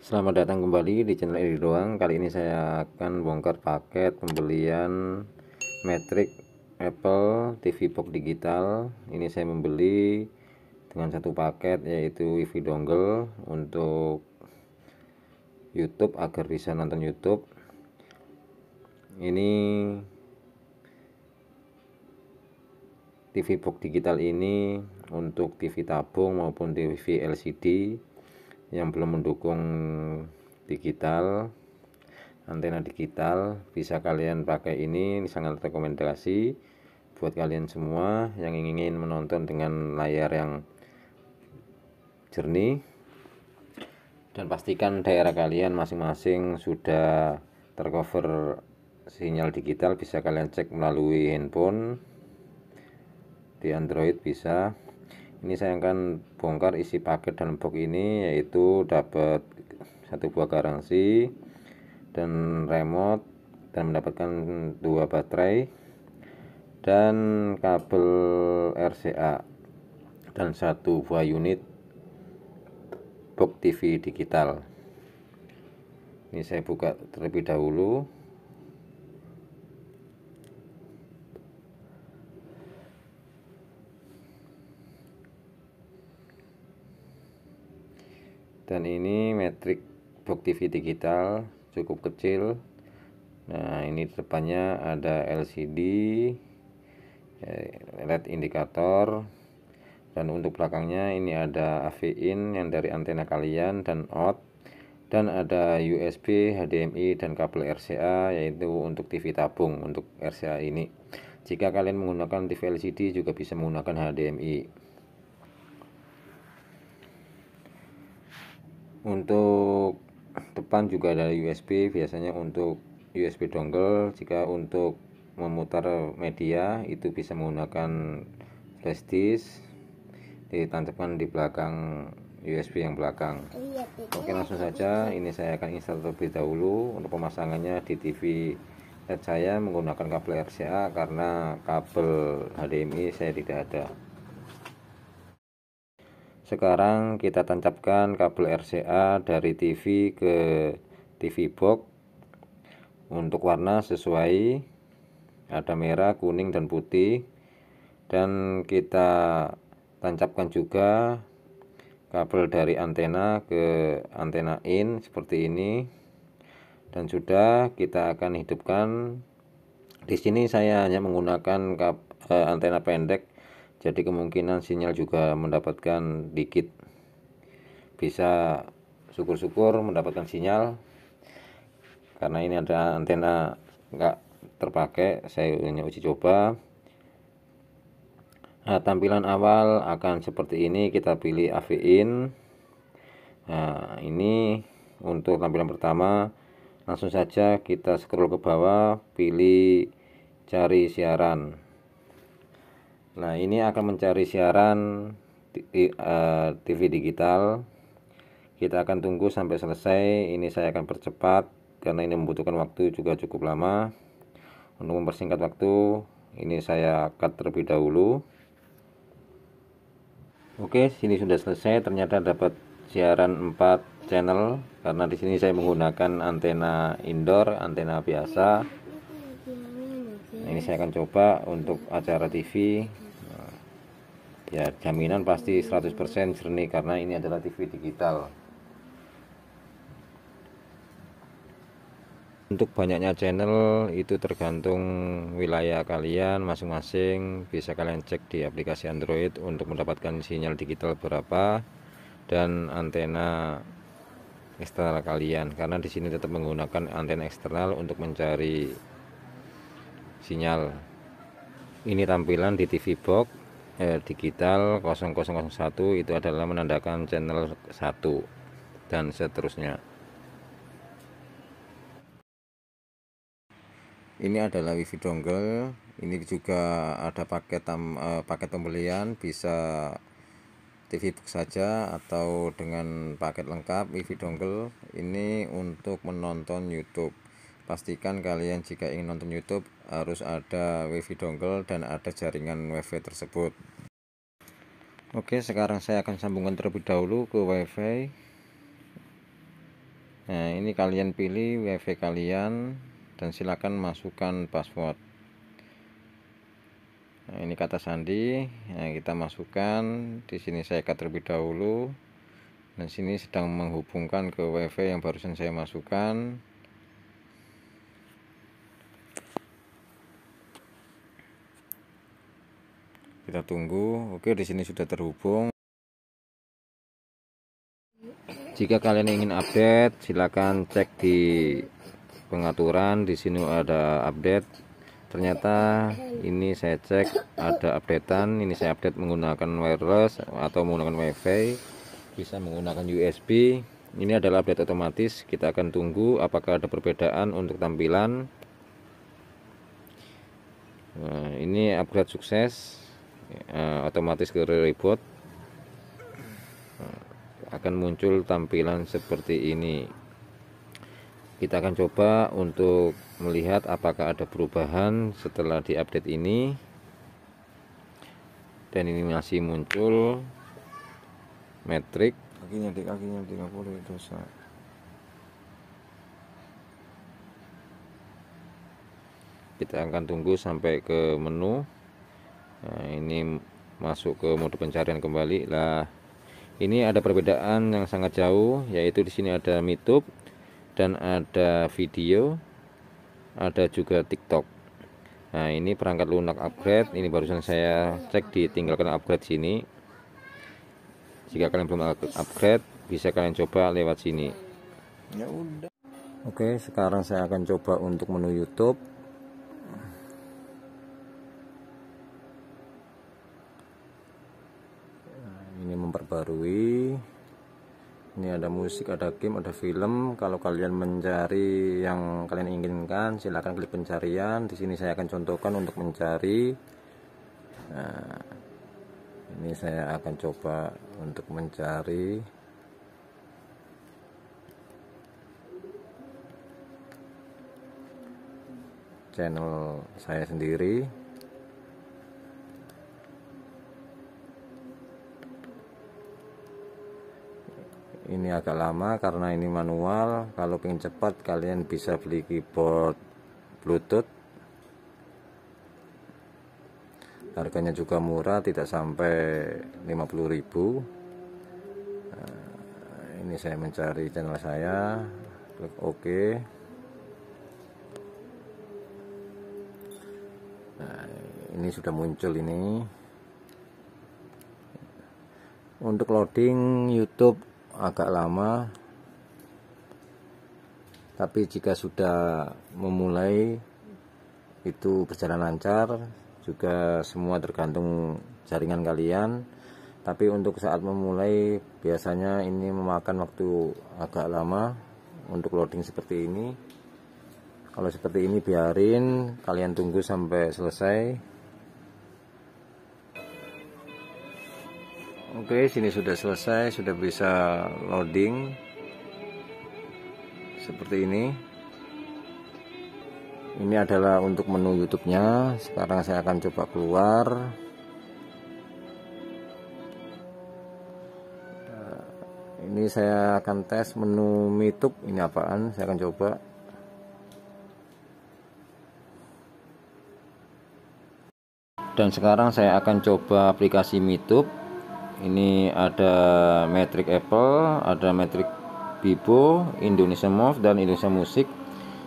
Selamat datang kembali di channel ini doang. Kali ini saya akan bongkar paket pembelian metrik Apple TV Box digital. Ini saya membeli dengan satu paket yaitu wifi dongle untuk YouTube agar bisa nonton YouTube. Ini TV box digital ini untuk TV tabung maupun TV LCD yang belum mendukung digital antena digital bisa kalian pakai ini sangat rekomendasi buat kalian semua yang ingin menonton dengan layar yang jernih dan pastikan daerah kalian masing-masing sudah tercover sinyal digital bisa kalian cek melalui handphone di Android bisa ini saya akan bongkar isi paket dalam box ini yaitu dapat satu buah garansi dan remote dan mendapatkan dua baterai dan kabel RCA dan satu buah unit box TV digital ini saya buka terlebih dahulu dan ini metrik bukti digital cukup kecil nah ini depannya ada LCD eh, LED indikator dan untuk belakangnya ini ada AV in yang dari antena kalian dan out dan ada USB, HDMI dan kabel RCA yaitu untuk TV tabung untuk RCA ini. Jika kalian menggunakan TV LCD juga bisa menggunakan HDMI. untuk depan juga ada USB biasanya untuk USB dongle jika untuk memutar media itu bisa menggunakan flash disk ditancapkan di belakang USB yang belakang iya, oke langsung saja ini saya akan install terlebih dahulu untuk pemasangannya di TV LED saya menggunakan kabel RCA karena kabel HDMI saya tidak ada sekarang kita tancapkan kabel RCA dari TV ke TV box untuk warna sesuai ada merah kuning dan putih dan kita tancapkan juga kabel dari antena ke antena in seperti ini dan sudah kita akan hidupkan di sini saya hanya menggunakan eh, antena pendek jadi kemungkinan sinyal juga mendapatkan dikit bisa syukur-syukur mendapatkan sinyal karena ini ada antena enggak terpakai saya hanya uji coba nah, tampilan awal akan seperti ini kita pilih AV in nah ini untuk tampilan pertama langsung saja kita scroll ke bawah pilih cari siaran Nah, ini akan mencari siaran TV eh, digital. Kita akan tunggu sampai selesai. Ini saya akan percepat karena ini membutuhkan waktu juga cukup lama. Untuk mempersingkat waktu, ini saya cut terlebih dahulu. Oke, sini sudah selesai. Ternyata dapat siaran 4 channel karena di sini saya menggunakan antena indoor, antena biasa saya akan coba untuk acara TV nah, ya jaminan pasti 100% jernih karena ini adalah TV digital untuk banyaknya channel itu tergantung wilayah kalian masing-masing bisa kalian cek di aplikasi Android untuk mendapatkan sinyal digital berapa dan antena eksternal kalian karena di sini tetap menggunakan antena eksternal untuk mencari sinyal ini tampilan di TV box eh, digital 0001 itu adalah menandakan channel 1 dan seterusnya ini adalah wifi dongle ini juga ada paket tam, eh, paket pembelian bisa TV box saja atau dengan paket lengkap wifi dongle ini untuk menonton YouTube Pastikan kalian jika ingin nonton YouTube harus ada wifi dongle dan ada jaringan wifi tersebut. Oke, sekarang saya akan sambungkan terlebih dahulu ke wifi. Nah, ini kalian pilih wifi kalian dan silakan masukkan password. Nah, ini kata sandi. Nah, kita masukkan di sini saya ikat terlebih dahulu. Dan sini sedang menghubungkan ke wifi yang barusan saya masukkan. kita tunggu oke di sini sudah terhubung jika kalian ingin update silahkan cek di pengaturan di sini ada update ternyata ini saya cek ada updatean ini saya update menggunakan wireless atau menggunakan wifi bisa menggunakan USB ini adalah update otomatis kita akan tunggu apakah ada perbedaan untuk tampilan Nah, ini upgrade sukses uh, otomatis ke reboot eh, akan muncul tampilan seperti ini kita akan coba untuk melihat apakah ada perubahan setelah diupdate ini dan ini masih muncul metrik kakinya di kakinya boleh dosa kita akan tunggu sampai ke menu nah, ini masuk ke mode pencarian kembali lah ini ada perbedaan yang sangat jauh yaitu di sini ada YouTube dan ada video ada juga TikTok nah ini perangkat lunak upgrade ini barusan saya cek di tinggalkan upgrade sini jika kalian belum upgrade bisa kalian coba lewat sini ya Oke sekarang saya akan coba untuk menu YouTube memperbarui ini ada musik ada game ada film kalau kalian mencari yang kalian inginkan silahkan klik pencarian di sini saya akan contohkan untuk mencari nah, ini saya akan coba untuk mencari channel saya sendiri ini agak lama karena ini manual kalau pengen cepat kalian bisa beli keyboard bluetooth harganya juga murah tidak sampai 50000 nah, eh, ini saya mencari channel saya klik OK nah ini sudah muncul ini untuk loading YouTube agak lama tapi jika sudah memulai itu berjalan lancar juga semua tergantung jaringan kalian tapi untuk saat memulai biasanya ini memakan waktu agak lama untuk loading seperti ini kalau seperti ini biarin kalian tunggu sampai selesai Oke, sini sudah selesai, sudah bisa loading seperti ini. Ini adalah untuk menu YouTube-nya. Sekarang saya akan coba keluar. Eh, ini saya akan tes menu Mitub ini apaan? Saya akan coba. Dan sekarang saya akan coba aplikasi Mitub ini ada metric Apple ada metric Bibo Indonesia Move dan Indonesia Musik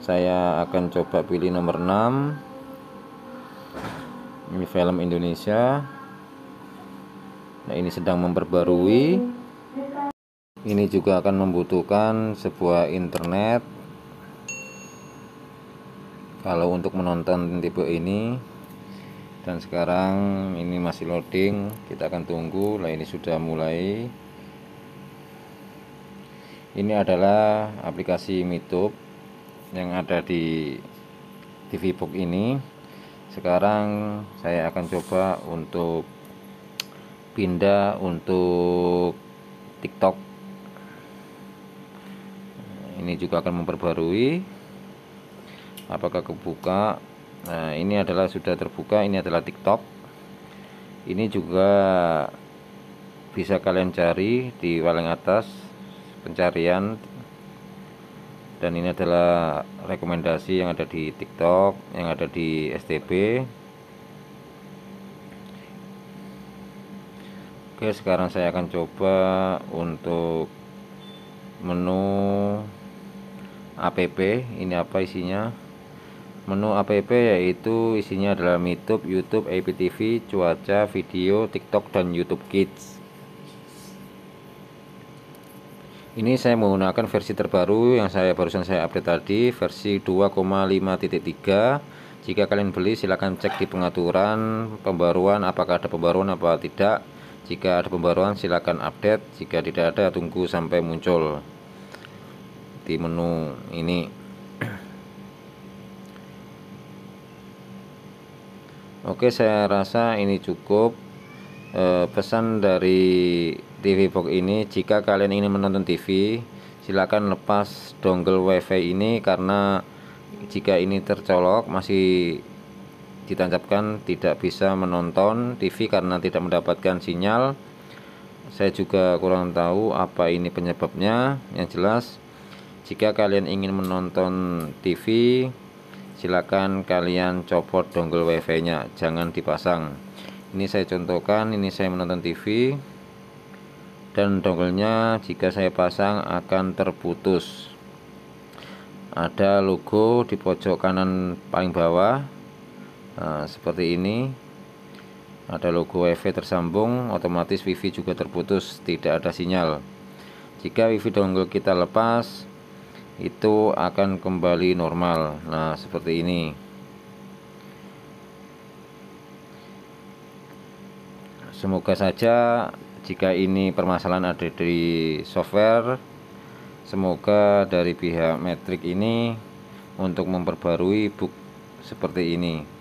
saya akan coba pilih nomor 6 ini film Indonesia nah ini sedang memperbarui ini juga akan membutuhkan sebuah internet kalau untuk menonton tipe ini dan sekarang ini masih loading kita akan tunggu lah ini sudah mulai ini adalah aplikasi Mitub yang ada di TV Book ini sekarang saya akan coba untuk pindah untuk TikTok ini juga akan memperbarui apakah kebuka Nah ini adalah sudah terbuka ini adalah TikTok ini juga bisa kalian cari di paling atas pencarian dan ini adalah rekomendasi yang ada di TikTok yang ada di STB Oke sekarang saya akan coba untuk menu app ini apa isinya Menu app yaitu isinya adalah YouTube, YouTube, IPTV, cuaca, video, TikTok, dan YouTube Kids. Ini saya menggunakan versi terbaru yang saya barusan saya update tadi, versi 2,5.3. Jika kalian beli silahkan cek di pengaturan pembaruan apakah ada pembaruan apa tidak. Jika ada pembaruan silahkan update, jika tidak ada tunggu sampai muncul di menu ini. Oke saya rasa ini cukup e, pesan dari TV box ini jika kalian ingin menonton TV silakan lepas dongle wifi ini karena jika ini tercolok masih ditancapkan tidak bisa menonton TV karena tidak mendapatkan sinyal saya juga kurang tahu apa ini penyebabnya yang jelas jika kalian ingin menonton TV silakan kalian copot dongle wifi nya jangan dipasang ini saya contohkan ini saya menonton TV dan dongle jika saya pasang akan terputus ada logo di pojok kanan paling bawah nah, seperti ini ada logo wifi tersambung otomatis wifi juga terputus tidak ada sinyal jika wifi dongle kita lepas itu akan kembali normal nah seperti ini semoga saja jika ini permasalahan ada di software semoga dari pihak metrik ini untuk memperbarui book seperti ini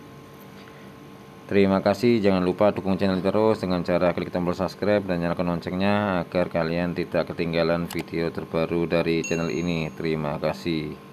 Terima kasih, jangan lupa dukung channel terus dengan cara klik tombol subscribe dan nyalakan loncengnya agar kalian tidak ketinggalan video terbaru dari channel ini. Terima kasih.